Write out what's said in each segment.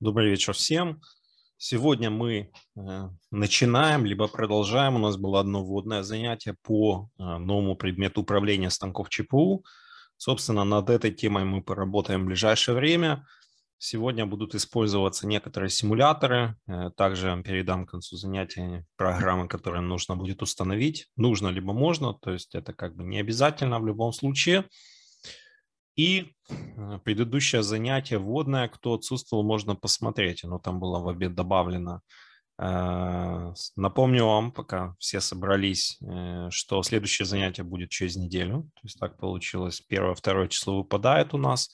Добрый вечер всем. Сегодня мы э, начинаем, либо продолжаем. У нас было одно вводное занятие по э, новому предмету управления станков ЧПУ. Собственно, над этой темой мы поработаем в ближайшее время. Сегодня будут использоваться некоторые симуляторы. Э, также вам передам к концу занятия программы, которые нужно будет установить. Нужно либо можно, то есть это как бы не обязательно в любом случае. И э, предыдущее занятие вводное, кто отсутствовал, можно посмотреть. Оно там было в обед добавлено. Э, напомню вам, пока все собрались, э, что следующее занятие будет через неделю. То есть так получилось. Первое, второе число выпадает у нас.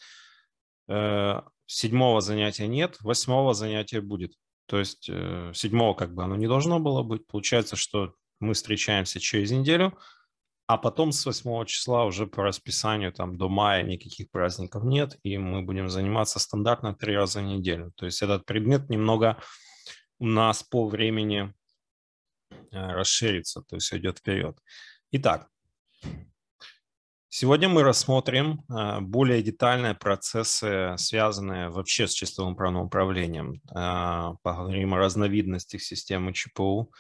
Седьмого занятия нет, восьмого занятия будет. То есть седьмого как бы оно не должно было быть. Получается, что мы встречаемся через неделю – а потом с 8 числа уже по расписанию там до мая никаких праздников нет, и мы будем заниматься стандартно три раза в неделю. То есть этот предмет немного у нас по времени э, расширится, то есть идет вперед. Итак, сегодня мы рассмотрим э, более детальные процессы, связанные вообще с чистовым правным управлением. Э, поговорим о разновидностях системы ЧПУ,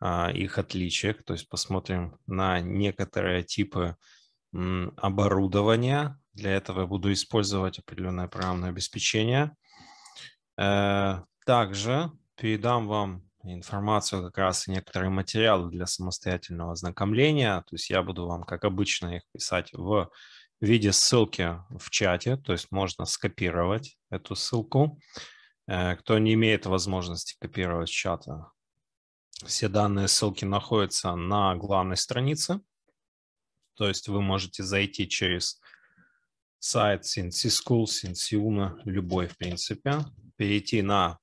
а, их отличиях, то есть посмотрим на некоторые типы оборудования. Для этого я буду использовать определенное программное обеспечение. Э, также передам вам информацию, как раз и некоторые материалы для самостоятельного ознакомления. То есть я буду вам, как обычно, их писать в виде ссылки в чате, то есть можно скопировать эту ссылку. Э, кто не имеет возможности копировать чата, все данные ссылки находятся на главной странице. То есть вы можете зайти через сайт Cincy School, Cincyuma, любой в принципе, перейти на,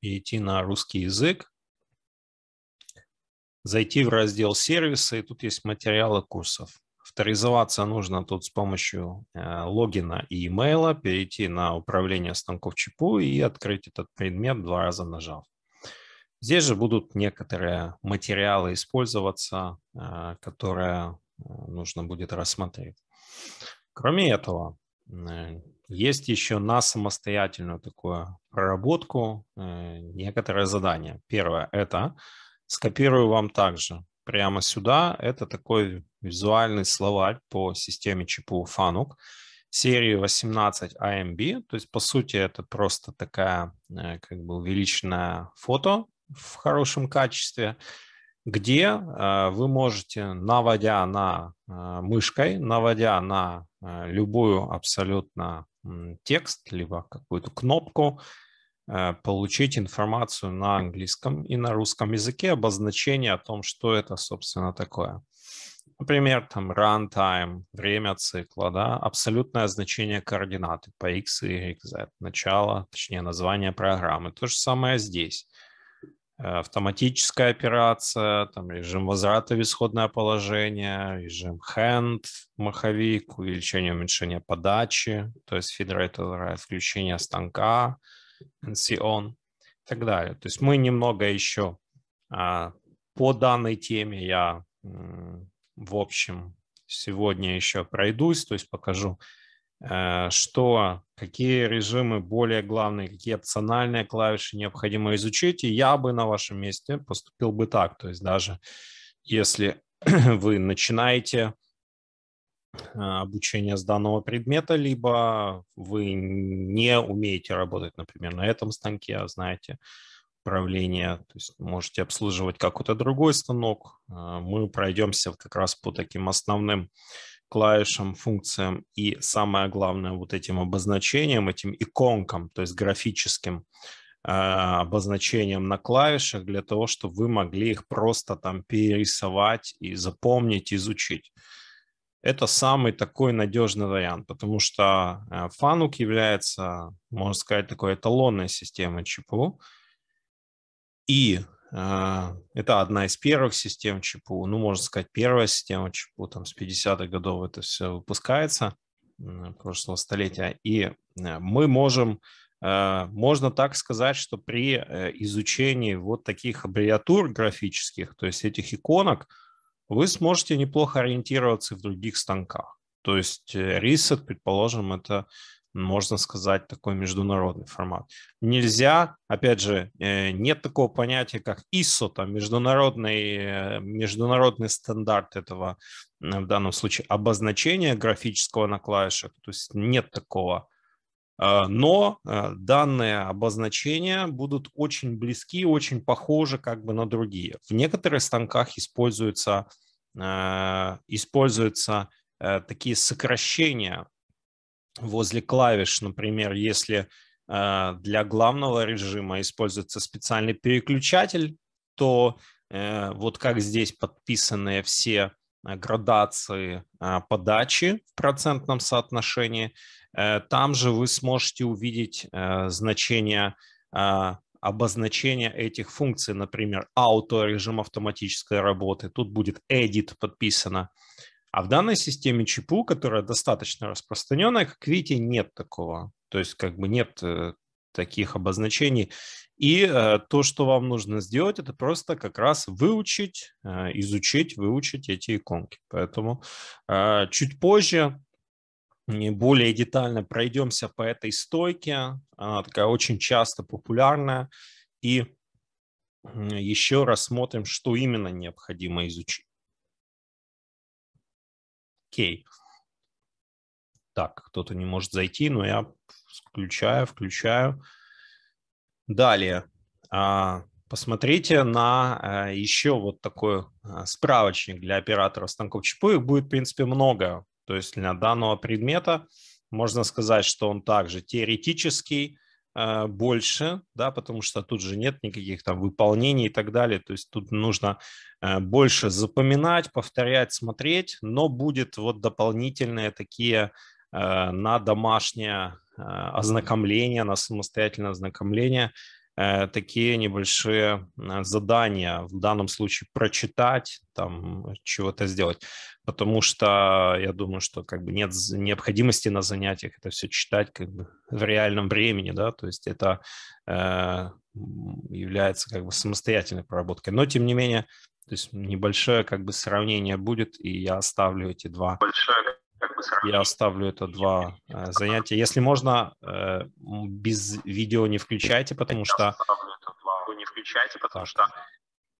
перейти на русский язык, зайти в раздел сервиса, и тут есть материалы курсов. Авторизоваться нужно тут с помощью э, логина и имейла, перейти на управление станков ЧПУ и открыть этот предмет два раза нажав. Здесь же будут некоторые материалы использоваться, э, которые э, нужно будет рассмотреть. Кроме этого, есть еще на самостоятельную такую проработку э, некоторые задания. Первое – это скопирую вам также прямо сюда. Это такой визуальный словарь по системе ЧПУ FANUC серии 18 AMB. А То есть, по сути, это просто такая как бы увеличенная фото в хорошем качестве, где э, вы можете, наводя на э, мышкой, наводя на э, любую абсолютно текст, либо какую-то кнопку, получить информацию на английском и на русском языке, обозначение о том, что это, собственно, такое. Например, там runtime, время цикла, да, абсолютное значение координаты по x, y, z, начало, точнее, название программы. То же самое здесь. Э, автоматическая операция, там режим возврата в исходное положение, режим hand, маховик, увеличение уменьшение подачи, то есть feed rate, включение станка, NC on и так далее. То есть мы немного еще а, по данной теме я в общем сегодня еще пройдусь, то есть покажу Э, что какие режимы более главные, какие опциональные клавиши необходимо изучить. И я бы на вашем месте поступил бы так. То есть даже если вы начинаете а, обучение с данного предмета, либо вы не умеете работать, например, на этом станке, а знаете управление, то есть можете обслуживать какой-то другой станок. А, мы пройдемся как раз по таким основным клавишам, функциям и, самое главное, вот этим обозначением, этим иконкам, то есть графическим э, обозначением на клавишах для того, чтобы вы могли их просто там перерисовать и запомнить, изучить. Это самый такой надежный вариант, потому что э, Фанук является, можно сказать, такой эталонной системой ЧПУ. И а, это одна из первых систем ЧПУ, ну, можно сказать, первая система ЧПУ, там с 50-х годов это все выпускается, прошлого столетия. И э, мы можем, э, можно так сказать, что при э, изучении вот таких аббревиатур графических, то есть этих иконок, вы сможете неплохо ориентироваться в других станках. То есть reset, предположим, это можно сказать, такой международный формат. Нельзя, опять же, э, нет такого понятия, как ISO, там, международный, э, международный стандарт этого, в данном случае, обозначения графического на клавишах, то есть нет такого. А, но э, данные обозначения будут очень близки, очень похожи как бы на другие. В некоторых станках используются, используются такие сокращения возле клавиш, например, если а, для главного режима используется специальный переключатель, то э, вот как здесь подписаны все э, градации а, подачи в процентном соотношении, э, там же вы сможете увидеть значение а, обозначения этих функций, например, auto режим автоматической работы, тут будет edit подписано, а в данной системе ЧПУ, которая достаточно распространенная, как видите, нет такого. То есть как бы нет э, таких обозначений. И э, то, что вам нужно сделать, это просто как раз выучить, э, изучить, выучить эти иконки. Поэтому э, чуть позже более детально пройдемся по этой стойке. Она такая очень часто популярная. И еще рассмотрим, что именно необходимо изучить окей. Так, кто-то не может зайти, но я включаю, включаю. Далее. А, посмотрите на э, еще вот такой э, справочник для операторов станков ЧПУ. Их будет, в принципе, много. То есть для данного предмета можно сказать, что он также теоретический, Э, больше, да, потому что тут же нет никаких там выполнений и так далее. То есть тут нужно э, больше запоминать, повторять, смотреть, но будет вот дополнительные такие э, на домашнее ознакомление, на самостоятельное ознакомление Э, такие небольшие э, задания, в данном случае прочитать, там чего-то сделать, потому что я думаю, что как бы нет необходимости на занятиях это все читать как бы в реальном времени, да, то есть это э, является как бы самостоятельной проработкой, но тем не менее, то есть небольшое как бы сравнение будет, и я оставлю эти два. Большое как бы сравнить. Я оставлю это два э, занятия. Если можно, э, без видео не включайте, потому Я что... Оставлю это два. Не включайте, потому так. что...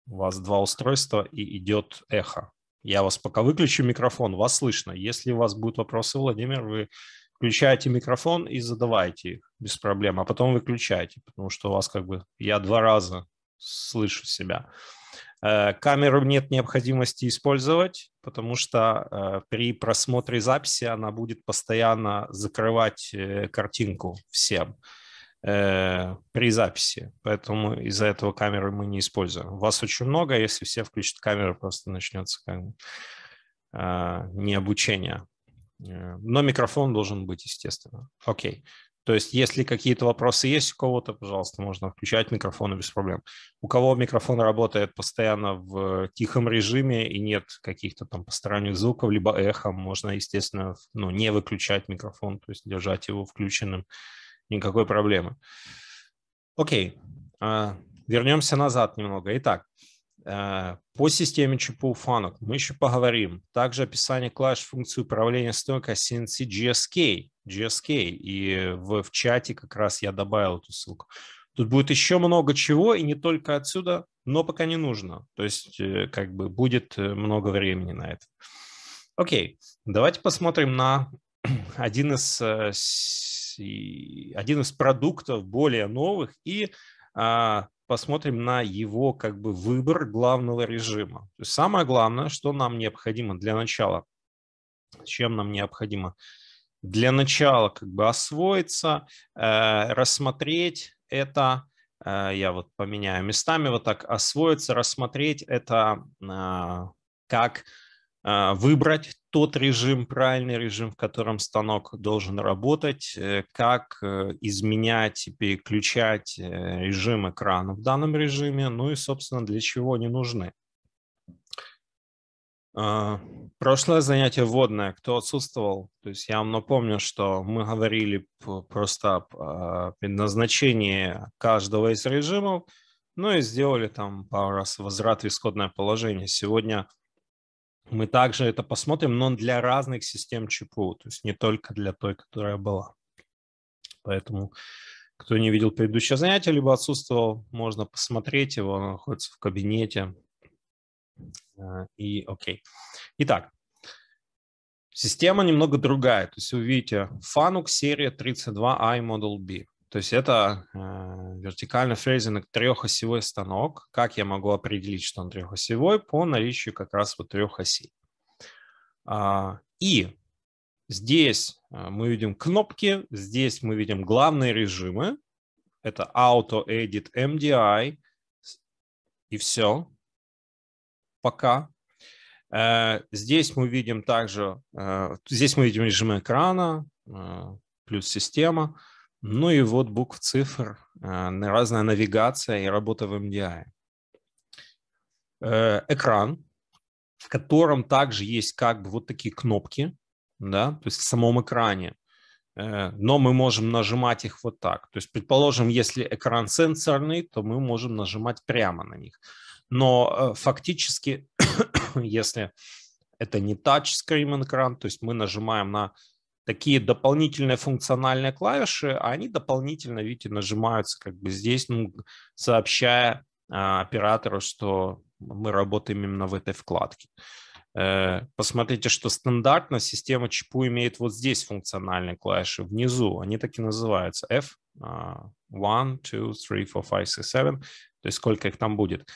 У вас два устройства и идет эхо. Я вас пока выключу микрофон, вас слышно. Если у вас будут вопросы, Владимир, вы включаете микрофон и задавайте их без проблем, а потом выключайте, потому что у вас как бы... Я два раза слышу себя. Э, камеру нет необходимости использовать, потому что э, при просмотре записи она будет постоянно закрывать э, картинку всем при записи. Поэтому из-за этого камеры мы не используем. Вас очень много, а если все включат камеру, просто начнется как не обучение. Но микрофон должен быть, естественно. Окей. То есть, если какие-то вопросы есть у кого-то, пожалуйста, можно включать микрофон без проблем. У кого микрофон работает постоянно в тихом режиме и нет каких-то там посторонних звуков, либо эхо, можно, естественно, ну, не выключать микрофон, то есть держать его включенным, никакой проблемы. Окей, а, вернемся назад немного. Итак, Э, по системе ЧПУ фанок мы еще поговорим. Также описание клавиш функции управления стойкой CNC GSK. GSK. И в, в чате как раз я добавил эту ссылку. Тут будет еще много чего, и не только отсюда, но пока не нужно. То есть э, как бы будет э, много времени на это. Окей, давайте посмотрим на один из, один из продуктов более новых и а, посмотрим на его как бы выбор главного режима. То есть самое главное, что нам необходимо для начала, чем нам необходимо для начала как бы освоиться, э, рассмотреть это, э, я вот поменяю местами вот так, освоиться, рассмотреть это э, как а, выбрать тот режим, правильный режим, в котором станок должен работать, э, как э, изменять и переключать э, режим экрана в данном режиме, ну и, собственно, для чего они нужны. А, прошлое занятие вводное. Кто отсутствовал? То есть я вам напомню, что мы говорили просто о а, предназначении каждого из режимов, ну и сделали там пару раз возврат в исходное положение. Сегодня мы также это посмотрим, но для разных систем ЧПУ, то есть не только для той, которая была. Поэтому, кто не видел предыдущее занятие, либо отсутствовал, можно посмотреть его, оно находится в кабинете. Э, и окей. Итак, система немного другая. То есть вы видите, FANUC серия 32i Model B. То есть это э, вертикально фрезинг трехосевой станок. Как я могу определить, что он трехосевой? По наличию как раз вот трех осей. А, и здесь а, мы видим кнопки, здесь мы видим главные режимы. Это Auto Edit MDI. И все. Пока. Э, здесь мы видим также, э, здесь мы видим режим экрана, э, плюс система. Ну и вот букв цифр, а, разная навигация и работа в MDI. Э, экран, в котором также есть как бы вот такие кнопки, да, то есть в самом экране, э, но мы можем нажимать их вот так. То есть, предположим, если экран сенсорный, то мы можем нажимать прямо на них. Но э, фактически, если это не тачскрин экран, то есть мы нажимаем на такие дополнительные функциональные клавиши, а они дополнительно, видите, нажимаются как бы здесь, ну, сообщая а, оператору, что мы работаем именно в этой вкладке. Э, посмотрите, что стандартно система ЧПУ имеет вот здесь функциональные клавиши внизу. Они так и называются. F, 1, 2, 3, 4, 5, 6, 7. То есть сколько их там будет.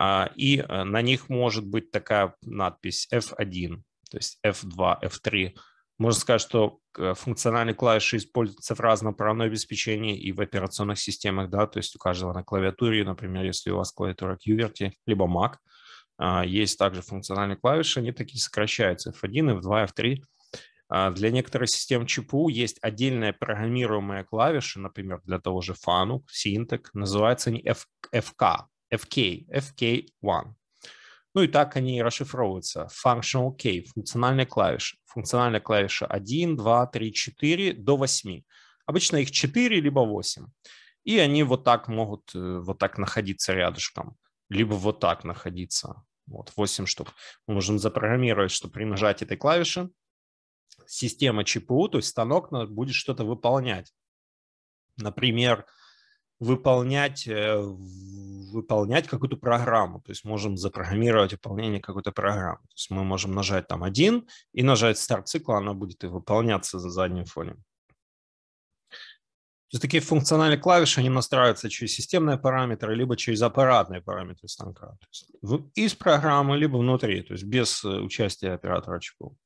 А, и э, на них может быть такая надпись F1, то есть F2, F3. Можно сказать, что э, функциональные клавиши используются в разном правном обеспечении и в операционных системах, да, то есть у каждого на клавиатуре, например, если у вас клавиатура QWERTY, либо Mac, а, есть также функциональные клавиши, они такие сокращаются F1, F2, F3, для некоторых систем ЧПУ есть отдельная программируемая клавиша, например, для того же Fanuc, синтек, называется они FK, FK, FK1. Ну и так они расшифровываются. Functional key, функциональная клавиша. Функциональная клавиша 1, 2, 3, 4 до 8. Обычно их 4 либо 8. И они вот так могут э, вот так находиться рядышком. Либо вот так находиться. Вот 8 штук. Мы можем запрограммировать, что при нажатии этой клавиши система ЧПУ, то есть станок будет что-то выполнять. Например, выполнять, э, выполнять какую-то программу. То есть можем запрограммировать выполнение какой-то программы. То есть мы можем нажать там один и нажать старт цикла, она будет и выполняться за задним фоном. То есть такие функциональные клавиши, они настраиваются через системные параметры, либо через аппаратные параметры станка. То есть из программы, либо внутри, то есть без э, участия оператора ЧПУ.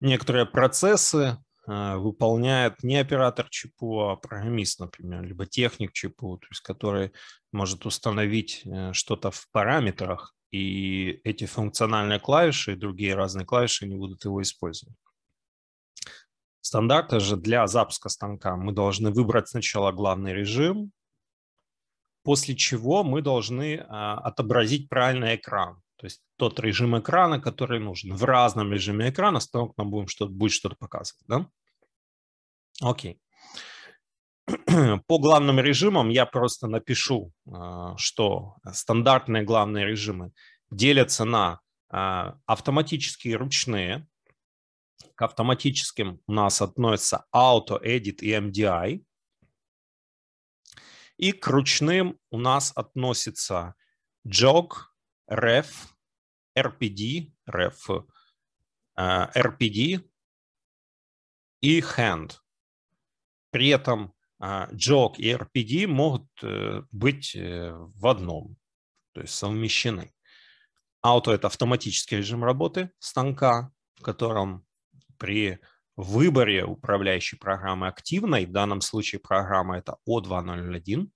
Некоторые процессы, а, выполняет не оператор ЧПУ, а программист, например, либо техник ЧПУ, то есть который может установить э, что-то в параметрах, и эти функциональные клавиши и другие разные клавиши не будут его использовать. Стандарт же для запуска станка мы должны выбрать сначала главный режим, после чего мы должны а, отобразить правильный экран. То есть тот режим экрана, который нужен. В разном режиме экрана снова нам будем что будет что-то показывать. Да? Окей. По главным режимам я просто напишу, а, что стандартные главные режимы делятся на а, автоматические и ручные. К автоматическим у нас относятся Auto, Edit и MDI. И к ручным у нас относится Jog, REF, RPD, REF, RPD и HAND. При этом JOG а, и RPD могут э, быть э, в одном, то есть совмещены. Auto – это автоматический режим работы станка, в котором при выборе управляющей программы активной, в данном случае программа это O201,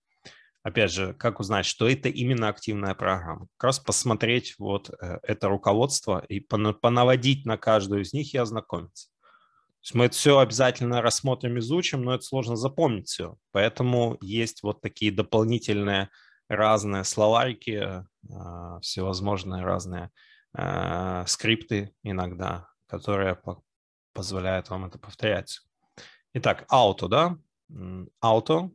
опять же, как узнать, что это именно активная программа? Как раз посмотреть вот э, это руководство и понаводить на каждую из них и ознакомиться. То есть мы это все обязательно рассмотрим, изучим, но это сложно запомнить все. Поэтому есть вот такие дополнительные разные словарики, э, всевозможные разные э, скрипты иногда, которые позволяют вам это повторять. Итак, auto, да? Auto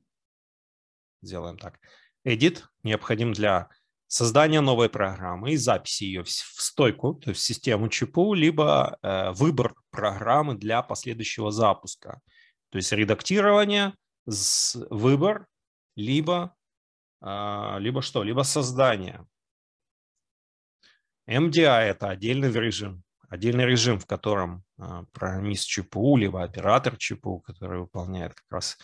Сделаем так. Edit необходим для создания новой программы и записи ее в стойку, то есть в систему ЧПУ, либо э, выбор программы для последующего запуска. То есть редактирование, с, выбор, либо, э, либо что? Либо создание. MDI – это отдельный режим, отдельный режим, в котором э, программист ЧПУ, либо оператор ЧПУ, который выполняет как раз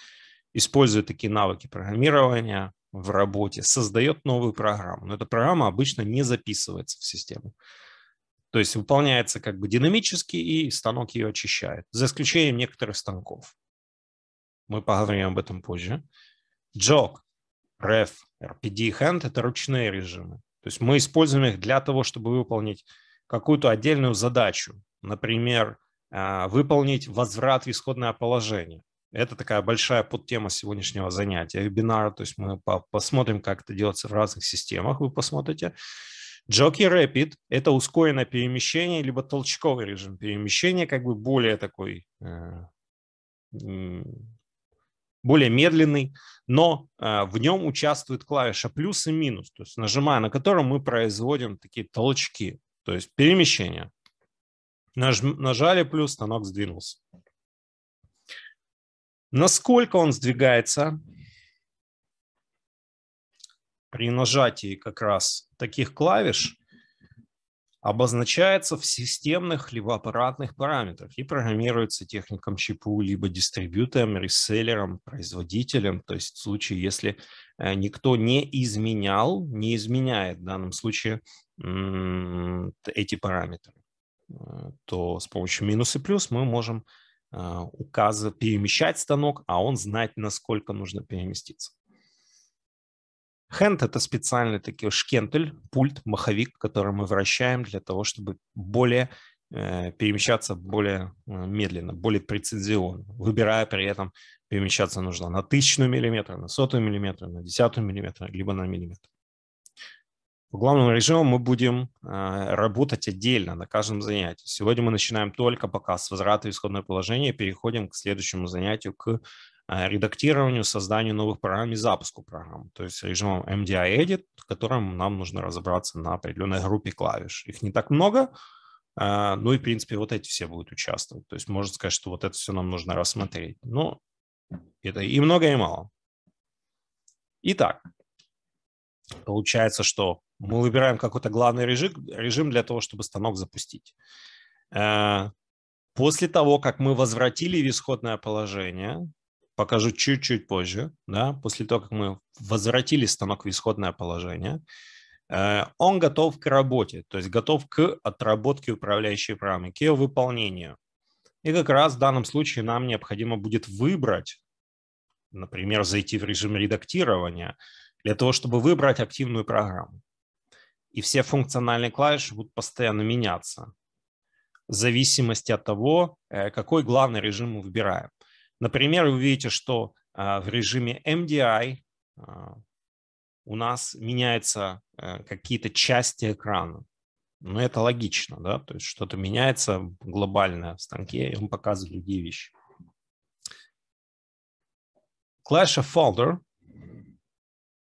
использует такие навыки программирования в работе, создает новую программу. Но эта программа обычно не записывается в систему. То есть выполняется как бы динамически, и станок ее очищает, за исключением некоторых станков. Мы поговорим об этом позже. Jog, Ref, RPD, Hand – это ручные режимы. То есть мы используем их для того, чтобы выполнить какую-то отдельную задачу. Например, а, выполнить возврат в исходное положение. Это такая большая подтема сегодняшнего занятия вебинара. То есть мы посмотрим, как это делается в разных системах. Вы посмотрите. Jockey Rapid – это ускоренное перемещение, либо толчковый режим перемещения, как бы более такой, э, более медленный, но э, в нем участвует клавиша плюс и минус, то есть нажимая на котором мы производим такие толчки, то есть перемещение. Наж, нажали плюс, станок сдвинулся. Насколько он сдвигается при нажатии как раз таких клавиш, обозначается в системных либо аппаратных параметрах и программируется техником чипу либо дистрибьютором, реселлером, производителем. То есть в случае, если э, никто не изменял, не изменяет в данном случае эти параметры, э, то с помощью минус и плюс мы можем а, указывать перемещать станок, а он знает, насколько нужно переместиться. Хенд – это специальный такой шкентель, пульт, маховик, который мы вращаем для того, чтобы более э, перемещаться более э, медленно, более прецизионно, выбирая при этом перемещаться нужно на тысячную миллиметра, на сотую миллиметра, на десятую миллиметра, либо на миллиметр по главному режиму мы будем а, работать отдельно на каждом занятии. Сегодня мы начинаем только пока с возврата в исходное положение, переходим к следующему занятию, к а, редактированию, созданию новых программ и запуску программ, то есть режимом MDI Edit, которым нам нужно разобраться на определенной группе клавиш. Их не так много, а, ну и, в принципе, вот эти все будут участвовать. То есть можно сказать, что вот это все нам нужно рассмотреть. Но это и много, и мало. Итак, получается, что мы выбираем какой-то главный режим, режим для того, чтобы станок запустить. Э, после того, как мы возвратили в исходное положение, покажу чуть-чуть позже, да, после того, как мы возвратили станок в исходное положение, э, он готов к работе, то есть готов к отработке управляющей программы, к ее выполнению. И как раз в данном случае нам необходимо будет выбрать, например, зайти в режим редактирования, для того, чтобы выбрать активную программу и все функциональные клавиши будут постоянно меняться в зависимости от того, э, какой главный режим мы выбираем. Например, вы видите, что э, в режиме MDI э, у нас меняются какие-то части экрана. Но ну, это логично, да, то есть что-то меняется глобально в станке, и он показывает другие вещи. Clash of Folder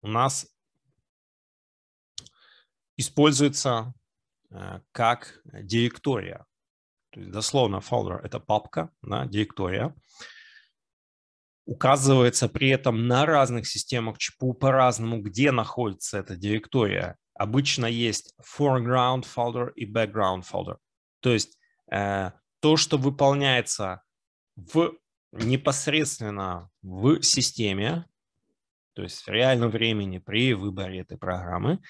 у нас используется э, как директория. То есть дословно folder – это папка, да, директория. Указывается при этом на разных системах ЧПУ по-разному, где находится эта директория. Обычно есть foreground folder и background folder. То есть э, то, что выполняется в, непосредственно в системе, то есть в реальном времени при выборе этой программы,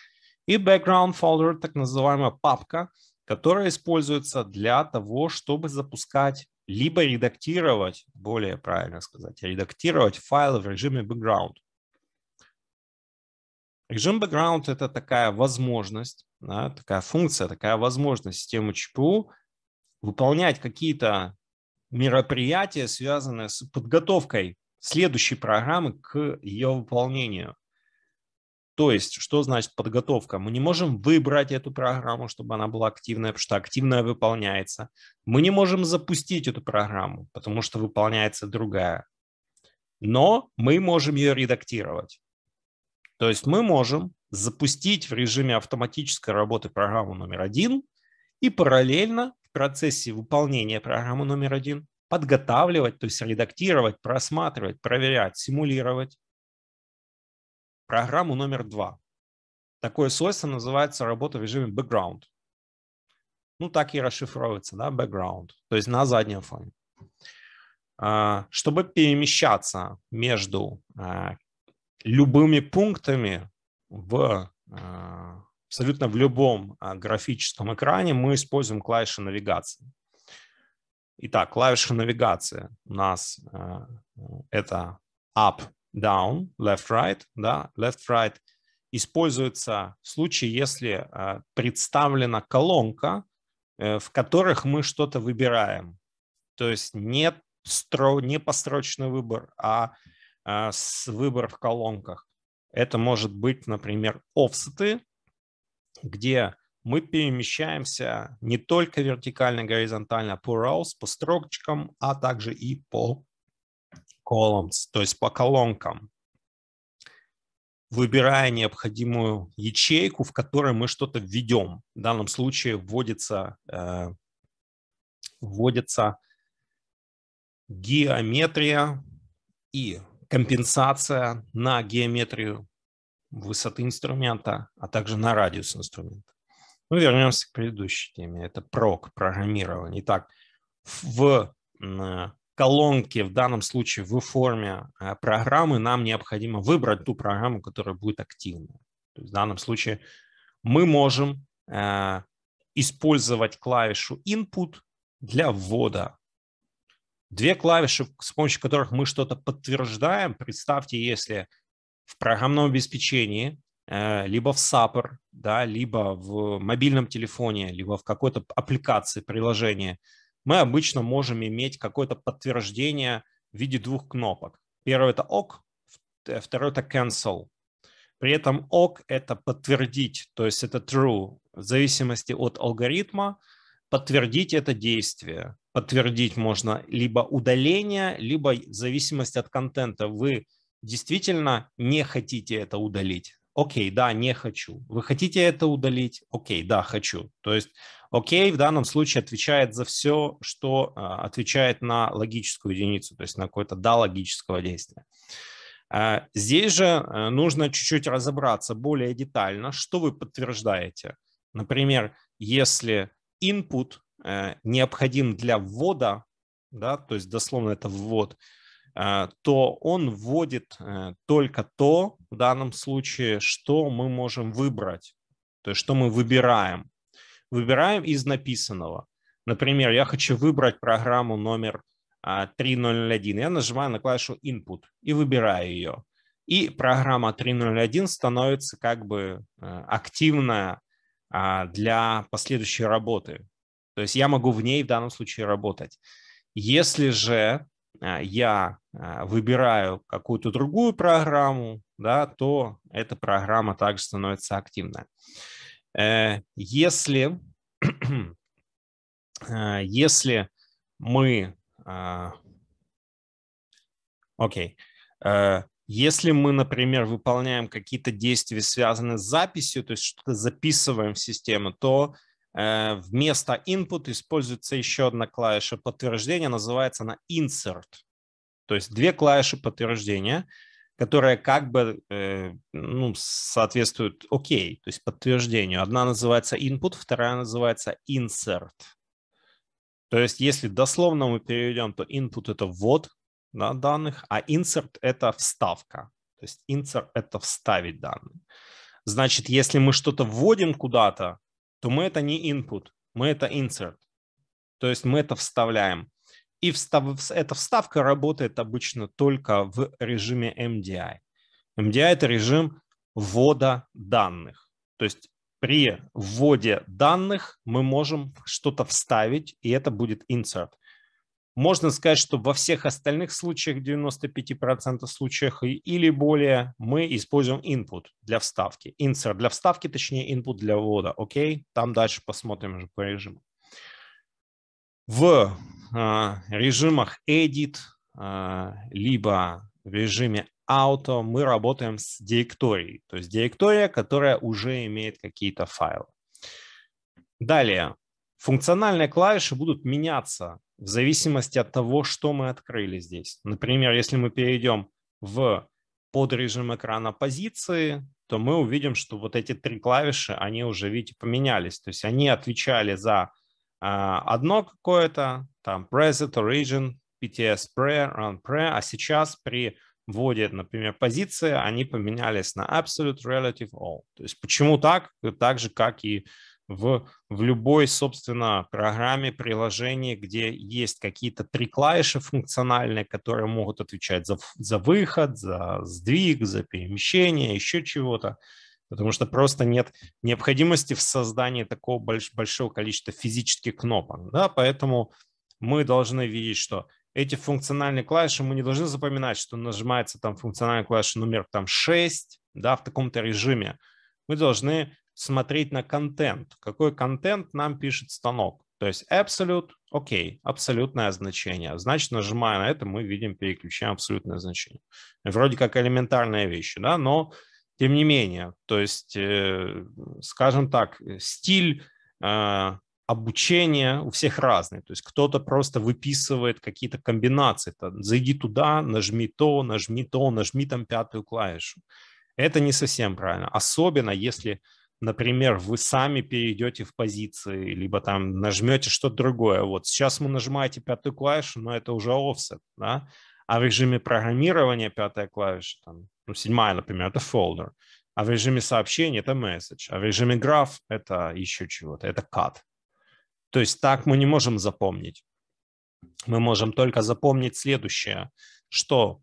и background folder, так называемая папка, которая используется для того, чтобы запускать либо редактировать, более правильно сказать, редактировать файлы в режиме background. Режим background – это такая возможность, да, такая функция, такая возможность системы ЧПУ выполнять какие-то мероприятия, связанные с подготовкой следующей программы к ее выполнению. То есть, что значит подготовка? Мы не можем выбрать эту программу, чтобы она была активная, потому что активная выполняется. Мы не можем запустить эту программу, потому что выполняется другая. Но мы можем ее редактировать. То есть мы можем запустить в режиме автоматической работы программу номер один и параллельно в процессе выполнения программы номер один подготавливать, то есть редактировать, просматривать, проверять, симулировать программу номер два. Такое свойство называется работа в режиме background. Ну, так и расшифровывается, да, background, то есть на заднем фоне. А, чтобы перемещаться между а, любыми пунктами в а, абсолютно в любом графическом экране мы используем клавиши навигации. Итак, клавиша навигации у нас это Up down, left-right, да, left-right используется в случае, если э, представлена колонка, э, в которых мы что-то выбираем. То есть не, стро, не построчный выбор, а э, выбор в колонках. Это может быть, например, офсеты, где мы перемещаемся не только вертикально, горизонтально по rows, по строчкам, а также и по columns, то есть по колонкам, выбирая необходимую ячейку, в которой мы что-то введем. В данном случае вводится, э, вводится геометрия и компенсация на геометрию высоты инструмента, а также на радиус инструмента. Ну, вернемся к предыдущей теме. Это прок, программирование. Итак, в э, колонки, в данном случае в форме э, программы, нам необходимо выбрать ту программу, которая будет активна. То есть в данном случае мы можем э, использовать клавишу input для ввода. Две клавиши, с помощью которых мы что-то подтверждаем. Представьте, если в программном обеспечении, э, либо в SAPR, да, либо в мобильном телефоне, либо в какой-то аппликации, приложении – мы обычно можем иметь какое-то подтверждение в виде двух кнопок. Первое – это OK, второе – это Cancel. При этом OK – это подтвердить, то есть это true. В зависимости от алгоритма подтвердить это действие. Подтвердить можно либо удаление, либо в зависимости от контента. Вы действительно не хотите это удалить. Окей, да, не хочу. Вы хотите это удалить? Окей, да, хочу. То есть Окей в данном случае отвечает за все, что а, отвечает на логическую единицу, то есть на какое-то да логического действия. А, здесь же э, нужно чуть-чуть разобраться более детально, что вы подтверждаете. Например, если input э, необходим для ввода, да, то есть дословно это ввод, э, то он вводит только то в данном случае, что мы можем выбрать, то есть что мы выбираем выбираем из написанного. Например, я хочу выбрать программу номер 301. А, я нажимаю на клавишу Input и выбираю ее. И программа 301 становится как бы э, активная а, для последующей работы. То есть я могу в ней в данном случае работать. Если же э, я э, выбираю какую-то другую программу, да, то эта программа также становится активной. Э, если, э, если мы, а, окей, okay, э, если мы, например, выполняем какие-то действия, связанные с записью, то есть что-то записываем в систему, то вместо input используется еще одна клавиша подтверждения, называется она insert. То есть две клавиши подтверждения – которая как бы э, ну, соответствует окей, то есть подтверждению. Одна называется input, вторая называется insert. То есть если дословно мы переведем, то input это ввод да, данных, а insert это вставка. То есть insert это вставить данные. Значит, если мы что-то вводим куда-то, то мы это не input, мы это insert. То есть мы это вставляем. И встав... эта вставка работает обычно только в режиме MDI. MDI – это режим ввода данных. То есть при вводе данных мы можем что-то вставить, и это будет insert. Можно сказать, что во всех остальных случаях, 95% случаях или более, мы используем input для вставки. Insert для вставки, точнее input для ввода. Окей, там дальше посмотрим уже по режиму. В а, режимах Edit, а, либо в режиме Auto мы работаем с директорией, то есть директория, которая уже имеет какие-то файлы. Далее, функциональные клавиши будут меняться в зависимости от того, что мы открыли здесь. Например, если мы перейдем в подрежим экрана позиции, то мы увидим, что вот эти три клавиши, они уже, видите, поменялись. То есть они отвечали за а, одно какое-то, там present, origin, PTS, prayer, run, prayer. а сейчас при вводе, например, позиции, они поменялись на absolute, relative, all. То есть почему так? Так же, как и в, в любой, собственно, программе, приложении, где есть какие-то три клавиши функциональные, которые могут отвечать за, за выход, за сдвиг, за перемещение, еще чего-то потому что просто нет необходимости в создании такого больш большого количества физических кнопок. Да? Поэтому мы должны видеть, что эти функциональные клавиши, мы не должны запоминать, что нажимается там функциональная клавиша номер там, 6 да, в таком-то режиме. Мы должны смотреть на контент. Какой контент нам пишет станок? То есть absolute, окей, okay, абсолютное значение. Значит, нажимая на это, мы видим, переключаем абсолютное значение. Вроде как элементарные вещи, да, но тем не менее, то есть, э, скажем так, стиль а, обучения у всех разный. То есть кто-то просто выписывает какие-то комбинации. Там, Зайди туда, нажми то, нажми то, нажми там пятую клавишу. Это не совсем правильно. Особенно если, например, вы сами перейдете в позиции, либо там нажмете что-то другое. Вот сейчас вы нажимаете пятую клавишу, но это уже offset, да? А в режиме программирования пятая клавиша там ну, седьмая, например, это folder, а в режиме сообщений это message, а в режиме граф это еще чего-то, это cut. То есть так мы не можем запомнить. Мы можем только запомнить следующее, что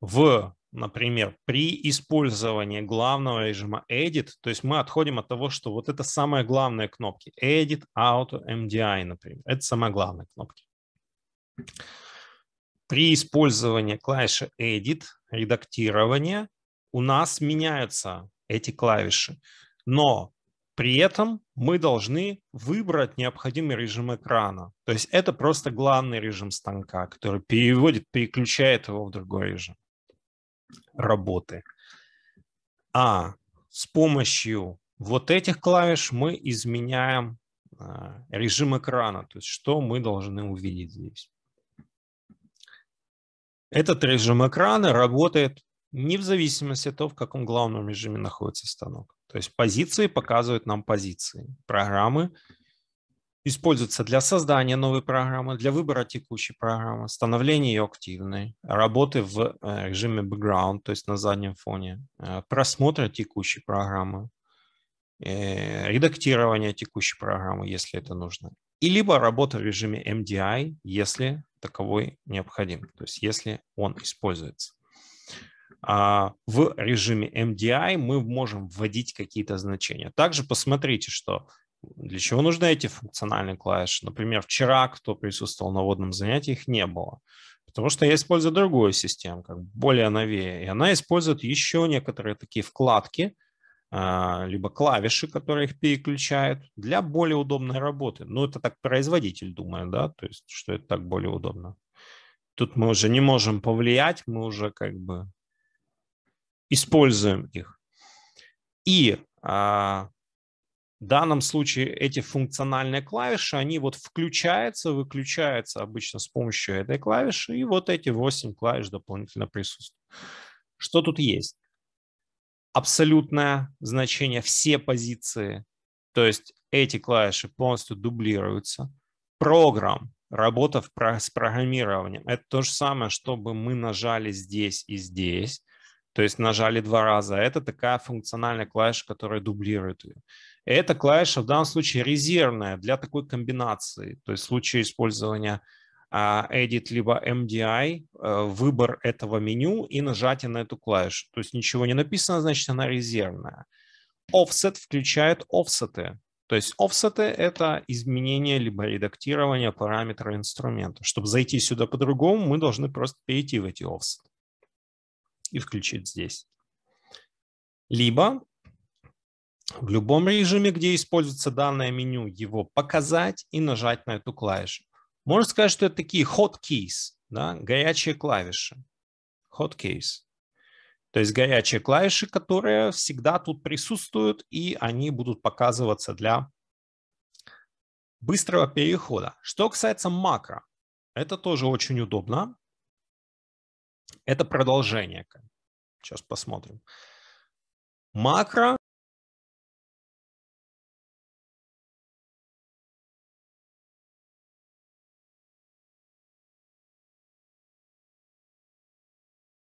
в, например, при использовании главного режима edit, то есть мы отходим от того, что вот это самые главные кнопки, edit, auto, MDI, «Эм например, это самые главные кнопки при использовании клавиши Edit, редактирование, у нас меняются эти клавиши. Но при этом мы должны выбрать необходимый режим экрана. То есть это просто главный режим станка, который переводит, переключает его в другой режим работы. А с помощью вот этих клавиш мы изменяем э, режим экрана, то есть что мы должны увидеть здесь. Этот режим экрана работает не в зависимости от того, в каком главном режиме находится станок. То есть позиции показывают нам позиции. Программы используются для создания новой программы, для выбора текущей программы, становления ее активной, работы в э, режиме background, то есть на заднем фоне, э, просмотра текущей программы, э, редактирования текущей программы, если это нужно, и либо работа в режиме MDI, если таковой необходим, то есть если он используется. А, в режиме MDI мы можем вводить какие-то значения. Также посмотрите, что для чего нужны эти функциональные клавиши. Например, вчера, кто присутствовал на водном занятии, их не было. Потому что я использую другую систему, как более новее, и она использует еще некоторые такие вкладки, а, либо клавиши, которые их переключают, для более удобной работы. Ну, это так производитель думает, да, то есть, что это так более удобно. Тут мы уже не можем повлиять, мы уже как бы используем их. И а, в данном случае эти функциональные клавиши, они вот включаются, выключаются обычно с помощью этой клавиши, и вот эти 8 клавиш дополнительно присутствуют. Что тут есть? абсолютное значение, все позиции. То есть эти клавиши полностью дублируются. Программ, работа в, с программированием, это то же самое, чтобы мы нажали здесь и здесь. То есть нажали два раза. Это такая функциональная клавиша, которая дублирует ее. Эта клавиша в данном случае резервная для такой комбинации. То есть в случае использования а, edit либо MDI, э, выбор этого меню и нажатие на эту клавишу. То есть ничего не написано, значит она резервная. Offset включает офсеты. То есть офсеты – это изменение либо редактирование параметра инструмента. Чтобы зайти сюда по-другому, мы должны просто перейти в эти офсеты и включить здесь. Либо в любом режиме, где используется данное меню, его показать и нажать на эту клавишу. Можно сказать, что это такие hot keys, да, горячие клавиши. Hot keys. То есть горячие клавиши, которые всегда тут присутствуют, и они будут показываться для быстрого перехода. Что касается макро, это тоже очень удобно. Это продолжение. Сейчас посмотрим. Макро